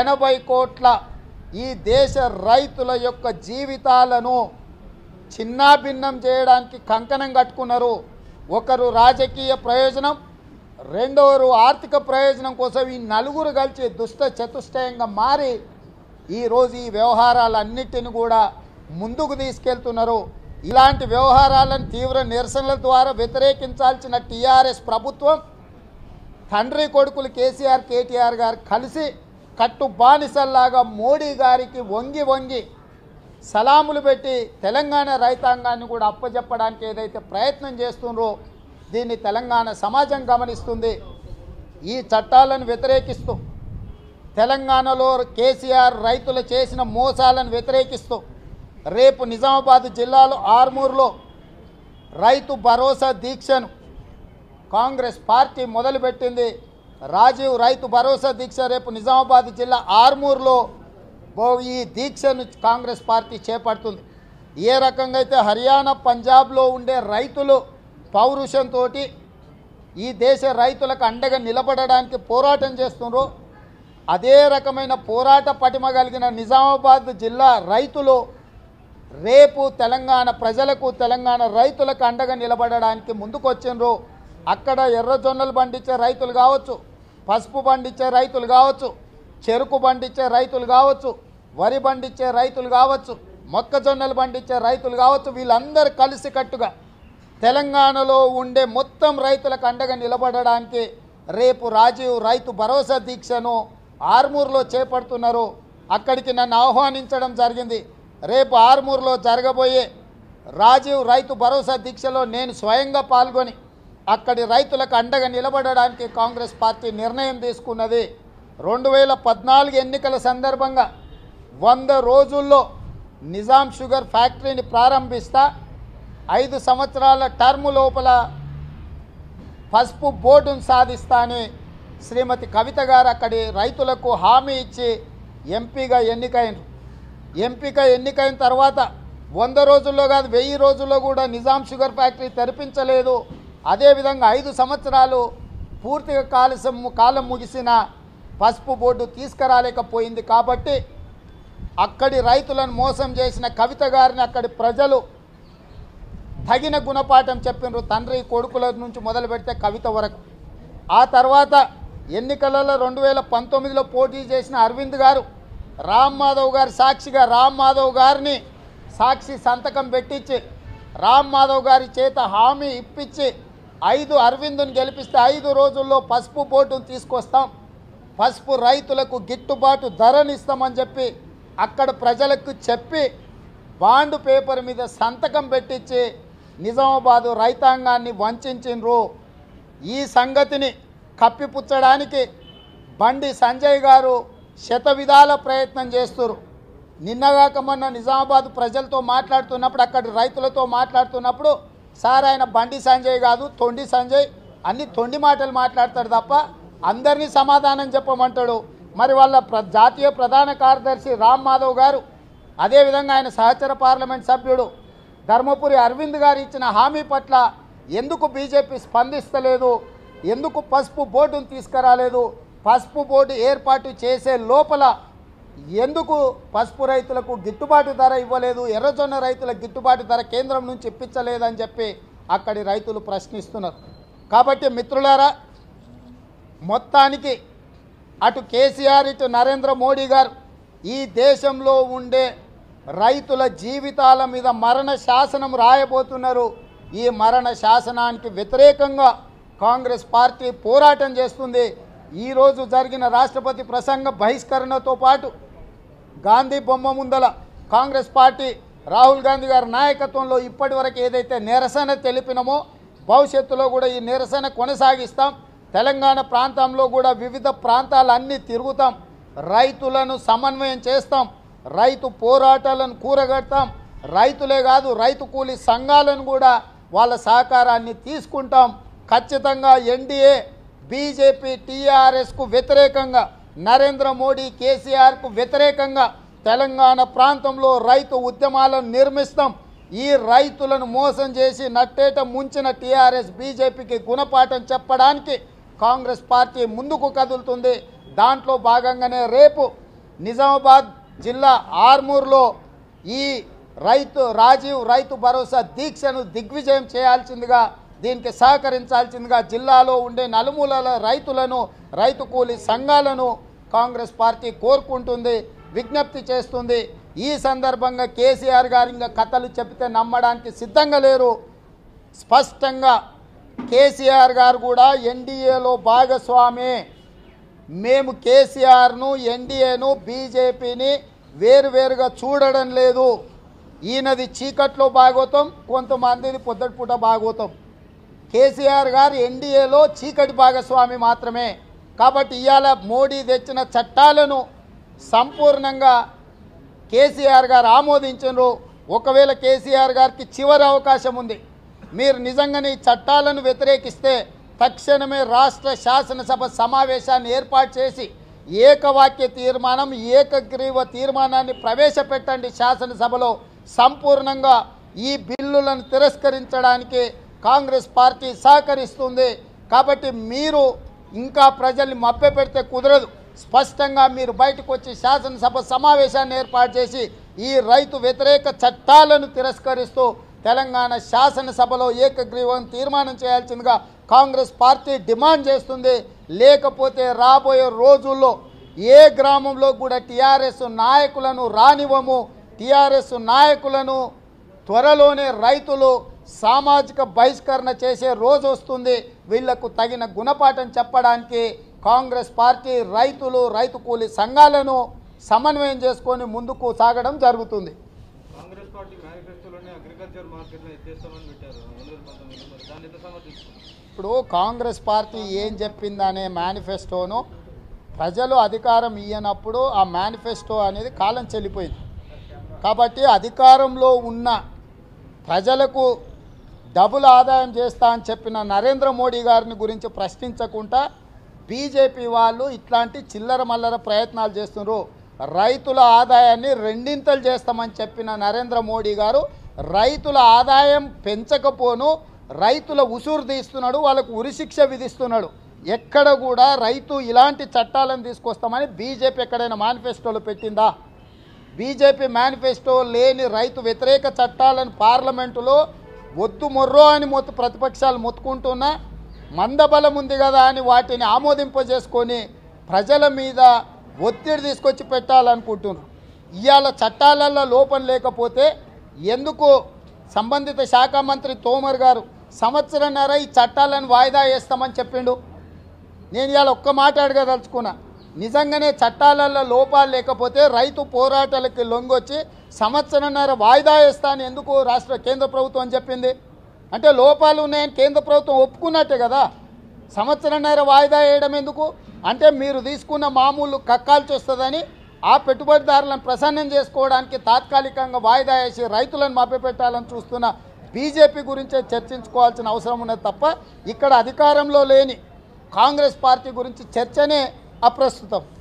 ఎనభై కోట్ల ఈ దేశ రైతుల యొక్క జీవితాలను చిన్నాభిన్నం చేయడానికి కంకణం కట్టుకున్నారు ఒకరు రాజకీయ ప్రయోజనం రెండవరు ఆర్థిక ప్రయోజనం కోసం ఈ నలుగురు కలిసి దుష్ట చతుష్టయంగా మారి ఈరోజు ఈ వ్యవహారాలన్నిటిని కూడా ముందుకు తీసుకెళ్తున్నారు ఇలాంటి వ్యవహారాలను తీవ్ర నిరసనల ద్వారా వ్యతిరేకించాల్సిన టీఆర్ఎస్ ప్రభుత్వం తండ్రి కొడుకులు కేసీఆర్ కేటీఆర్ గారు కలిసి కట్టు బానిసల్లాగా మోడీ గారికి వంగి వంగి సలాములు పెట్టి తెలంగాణ రైతాంగాన్ని కూడా అప్పజెప్పడానికి ఏదైతే ప్రయత్నం చేస్తుండ్రో దీన్ని తెలంగాణ సమాజం గమనిస్తుంది ఈ చట్టాలను వ్యతిరేకిస్తూ తెలంగాణలో కేసీఆర్ రైతులు చేసిన మోసాలను వ్యతిరేకిస్తూ రేపు నిజామాబాద్ జిల్లాలో ఆర్మూర్లో రైతు భరోసా దీక్షను కాంగ్రెస్ పార్టీ మొదలుపెట్టింది రాజీవ్ రైతు భరోసా దీక్ష రేపు నిజామాబాద్ జిల్లా ఆర్మూర్లో ఈ దీక్షను కాంగ్రెస్ పార్టీ చేపడుతుంది ఏ రకంగా అయితే హర్యానా పంజాబ్లో ఉండే రైతులు పౌరుషంతో ఈ దేశ రైతులకు అండగా నిలబడడానికి పోరాటం చేస్తున్నారో అదే రకమైన పోరాట పటిమ కలిగిన నిజామాబాద్ జిల్లా రైతులు రేపు తెలంగాణ ప్రజలకు తెలంగాణ రైతులకు అండగా నిలబడడానికి ముందుకొచ్చినరు అక్కడ ఎర్రజొన్నలు పండించే రైతులు కావచ్చు పసుపు పండించే రైతులు కావచ్చు చెరుకు పండించే రైతులు కావచ్చు వరి పండించే రైతులు కావచ్చు మొక్కజొన్నలు పండించే రైతులు కావచ్చు వీళ్ళందరూ కలిసికట్టుగా తెలంగాణలో ఉండే మొత్తం రైతులకు అండగా నిలబడడానికి రేపు రాజీవ్ రైతు భరోసా దీక్షను ఆర్మూర్లో చేపడుతున్నారు అక్కడికి నన్ను ఆహ్వానించడం జరిగింది రేపు ఆర్మూర్లో జరగబోయే రాజీవ్ రైతు భరోసా దీక్షలో నేను స్వయంగా పాల్గొని అక్కడి రైతులకు అండగా నిలబడడానికి కాంగ్రెస్ పార్టీ నిర్ణయం తీసుకున్నది రెండు వేల పద్నాలుగు ఎన్నికల సందర్భంగా వంద రోజుల్లో నిజాం షుగర్ ఫ్యాక్టరీని ప్రారంభిస్తా ఐదు సంవత్సరాల టర్మ్ లోపల పసుపు బోర్డును సాధిస్తా శ్రీమతి కవిత గారు అక్కడి రైతులకు హామీ ఇచ్చి ఎంపీగా ఎన్నికైన ఎంపిక ఎన్నికైన తర్వాత వంద రోజుల్లో కాదు వెయ్యి రోజుల్లో కూడా నిజాం షుగర్ ఫ్యాక్టరీ తెరిపించలేదు అదేవిధంగా ఐదు సంవత్సరాలు పూర్తిగా కాలుసం కాలం ముగిసిన పసుపు బోర్డు తీసుకురాలేకపోయింది కాబట్టి అక్కడి రైతులను మోసం చేసిన కవిత గారిని అక్కడి ప్రజలు తగిన గుణపాఠం చెప్పినారు తండ్రి కొడుకుల నుంచి మొదలు పెడితే కవిత వరకు ఆ తర్వాత ఎన్నికలలో రెండు వేల పంతొమ్మిదిలో పోటీ చేసిన అరవింద్ గారు రామ్ మాధవ్ గారి సాక్షిగా రామ్ మాధవ్ గారిని సాక్షి సంతకం పెట్టించి రామ్ మాధవ్ గారి చేత హామీ ఇప్పించి ఐదు అరవిందుని గెలిపిస్తే ఐదు రోజుల్లో పసుపు బోర్డును తీసుకొస్తాం పసుపు రైతులకు గిట్టుబాటు ధరనిస్తామని చెప్పి అక్కడ ప్రజలకు చెప్పి బాండ్ పేపర్ మీద సంతకం పెట్టించి నిజామాబాదు రైతాంగాన్ని వంచు ఈ సంగతిని కప్పిపుచ్చడానికి బండి సంజయ్ గారు శత విధాల ప్రయత్నం చేస్తున్నారు నిన్నగాక మొన్న నిజామాబాద్ ప్రజలతో మాట్లాడుతున్నప్పుడు అక్కడి రైతులతో మాట్లాడుతున్నప్పుడు సార్ ఆయన బండి సంజయ్ కాదు తొండి సంజయ్ అన్ని తొండి మాటలు మాట్లాడతాడు తప్ప అందరినీ సమాధానం చెప్పమంటాడు మరి వాళ్ళ ప్ర జాతీయ ప్రధాన కార్యదర్శి రామ్ మాధవ్ గారు అదేవిధంగా ఆయన సహచర పార్లమెంట్ సభ్యుడు ధర్మపురి అరవింద్ గారు ఇచ్చిన హామీ పట్ల ఎందుకు బీజేపీ స్పందిస్తలేదు ఎందుకు పసుపు బోర్డును తీసుకురాలేదు పసుపు బోర్డు ఏర్పాటు చేసే లోపల ఎందుకు పసుపు రైతులకు గిట్టుబాటు ధర ఇవ్వలేదు ఎర్రజొన్న రైతుల గిట్టుబాటు ధర కేంద్రం నుంచి ఇప్పించలేదని చెప్పి అక్కడి రైతులు ప్రశ్నిస్తున్నారు కాబట్టి మిత్రులారా మొత్తానికి అటు కేసీఆర్ ఇటు నరేంద్ర మోడీ గారు ఈ దేశంలో ఉండే రైతుల జీవితాల మీద మరణ శాసనం రాయబోతున్నారు ఈ మరణ శాసనానికి వ్యతిరేకంగా కాంగ్రెస్ పార్టీ పోరాటం చేస్తుంది ఈరోజు జరిగిన రాష్ట్రపతి ప్రసంగ బహిష్కరణతో పాటు గాంధీ బొమ్మ ముందల కాంగ్రెస్ పార్టీ రాహుల్ గాంధీ గారి నాయకత్వంలో ఇప్పటి ఏదైతే నిరసన తెలిపినమో భవిష్యత్తులో కూడా ఈ నిరసన కొనసాగిస్తాం తెలంగాణ ప్రాంతంలో కూడా వివిధ ప్రాంతాలన్నీ తిరుగుతాం రైతులను సమన్వయం చేస్తాం రైతు పోరాటాలను కూరగడతాం రైతులే కాదు రైతు కూలీ సంఘాలను కూడా వాళ్ళ సహకారాన్ని తీసుకుంటాం ఖచ్చితంగా ఎన్డీఏ బీజేపీ టీఆర్ఎస్కు వ్యతిరేకంగా నరేంద్ర మోడీ కేసీఆర్కు వ్యతిరేకంగా తెలంగాణ ప్రాంతంలో రైతు ఉద్యమాలను నిర్మిస్తాం ఈ రైతులను మోసం చేసి నట్టేట ముంచిన టీఆర్ఎస్ బీజేపీకి గుణపాఠం చెప్పడానికి కాంగ్రెస్ పార్టీ ముందుకు కదులుతుంది దాంట్లో భాగంగానే రేపు నిజామాబాద్ జిల్లా ఆర్మూర్లో ఈ రైతు రాజీవ్ రైతు భరోసా దీక్షను దిగ్విజయం చేయాల్సిందిగా దీనికి సహకరించాల్సిందిగా జిల్లాలో ఉండే నలుమూలల రైతులను రైతు కూలి సంఘాలను కాంగ్రెస్ పార్టీ కోరుకుంటుంది విజ్ఞప్తి చేస్తుంది ఈ సందర్భంగా కేసీఆర్ గారి ఇంకా కథలు చెబితే నమ్మడానికి సిద్ధంగా లేరు స్పష్టంగా కేసీఆర్ గారు కూడా ఎన్డీఏలో భాగస్వామి మేము కేసీఆర్ను ఎన్డీఏను బీజేపీని వేరువేరుగా చూడడం లేదు ఈయనది చీకట్లో భాగోతం కొంతమందిది పొద్దటిపూట భాగవుతాం కేసీఆర్ గారు ఎన్డీఏలో చీకటి భాగస్వామి మాత్రమే కాబట్టి ఇవాళ మోడీ తెచ్చిన చట్టాలను సంపూర్ణంగా కేసీఆర్ గారు ఆమోదించరు ఒకవేళ కేసీఆర్ గారికి చివరి అవకాశం ఉంది మీరు నిజంగానే ఈ చట్టాలను వ్యతిరేకిస్తే తక్షణమే రాష్ట్ర శాసనసభ సమావేశాన్ని ఏర్పాటు చేసి ఏకవాక్య తీర్మానం ఏకగ్రీవ తీర్మానాన్ని ప్రవేశపెట్టండి శాసనసభలో సంపూర్ణంగా ఈ బిల్లులను తిరస్కరించడానికి కాంగ్రెస్ పార్టీ సహకరిస్తుంది కాబట్టి మీరు ఇంకా ప్రజల్ని మభ్య పెడితే కుదరదు స్పష్టంగా మీరు బయటకు వచ్చి శాసనసభ సమావేశాన్ని ఏర్పాటు చేసి ఈ రైతు వ్యతిరేక చట్టాలను తిరస్కరిస్తూ తెలంగాణ శాసనసభలో ఏకగ్రీవం తీర్మానం చేయాల్సిందిగా కాంగ్రెస్ పార్టీ డిమాండ్ చేస్తుంది లేకపోతే రాబోయే రోజుల్లో ఏ గ్రామంలో కూడా టీఆర్ఎస్ నాయకులను రానివ్వము టీఆర్ఎస్ నాయకులను త్వరలోనే రైతులు సామాజిక బహిష్కరణ చేసే రోజు వస్తుంది వీళ్లకు తగిన గుణపాఠం చెప్పడానికి కాంగ్రెస్ పార్టీ రైతులు రైతు కూలి సంఘాలను సమన్వయం చేసుకొని ముందుకు సాగడం జరుగుతుంది ఇప్పుడు కాంగ్రెస్ పార్టీ ఏం చెప్పిందనే మేనిఫెస్టోను ప్రజలు అధికారం ఇయ్యనప్పుడు ఆ మేనిఫెస్టో అనేది కాలం చెల్లిపోయింది కాబట్టి అధికారంలో ఉన్న ప్రజలకు డబుల్ ఆదాయం చేస్తా అని చెప్పిన నరేంద్ర మోడీ గారిని గురించి ప్రశ్నించకుండా బీజేపీ వాళ్ళు ఇట్లాంటి చిల్లర మల్లర ప్రయత్నాలు చేస్తున్నారు రైతుల ఆదాయాన్ని రెండింతలు చేస్తామని చెప్పిన నరేంద్ర మోడీ గారు రైతుల ఆదాయం పెంచకపోను రైతుల ఉసురు తీస్తున్నాడు వాళ్ళకు ఉరిశిక్ష విధిస్తున్నాడు ఎక్కడ కూడా రైతు ఇలాంటి చట్టాలను తీసుకొస్తామని బీజేపీ ఎక్కడైనా మేనిఫెస్టోలు పెట్టిందా బీజేపీ మేనిఫెస్టో లేని రైతు వ్యతిరేక చట్టాలను పార్లమెంటులో వద్దు మొర్రో అని మొత్తు ప్రతిపక్షాలు మొత్తుకుంటున్నా మందబలం ఉంది కదా అని వాటిని ఆమోదింపజేసుకొని ప్రజల మీద ఒత్తిడి తీసుకొచ్చి పెట్టాలనుకుంటున్నారు ఇవాళ చట్టాలలో లోపం లేకపోతే ఎందుకు సంబంధిత శాఖ మంత్రి తోమర్ గారు సంవత్సరంన్నర ఈ చట్టాలను వాయిదా వేస్తామని చెప్పిండు నేను ఇవాళ ఒక్క మాట్లాడగదలుచుకున్నా నిజంగానే చట్టాలలో లోపాలు లేకపోతే రైతు పోరాటాలకి లొంగొచ్చి సంవత్సరంన్నర వాయిదా ఇస్తాను ఎందుకు రాష్ట్ర కేంద్ర ప్రభుత్వం చెప్పింది అంటే లోపాలు ఉన్నాయని కేంద్ర ప్రభుత్వం ఒప్పుకున్నట్టే కదా సంవత్సరంన్నర వాయిదా వేయడం ఎందుకు అంటే మీరు తీసుకున్న మామూలు కక్కాల్చి వస్తుందని ఆ పెట్టుబడిదారులను ప్రసన్నం చేసుకోవడానికి తాత్కాలికంగా వాయిదా వేసి రైతులను మభ్యపెట్టాలని చూస్తున్న బీజేపీ గురించే చర్చించుకోవాల్సిన అవసరం ఉన్నది తప్ప ఇక్కడ అధికారంలో లేని కాంగ్రెస్ పార్టీ గురించి చర్చనే అప్రస్తుతం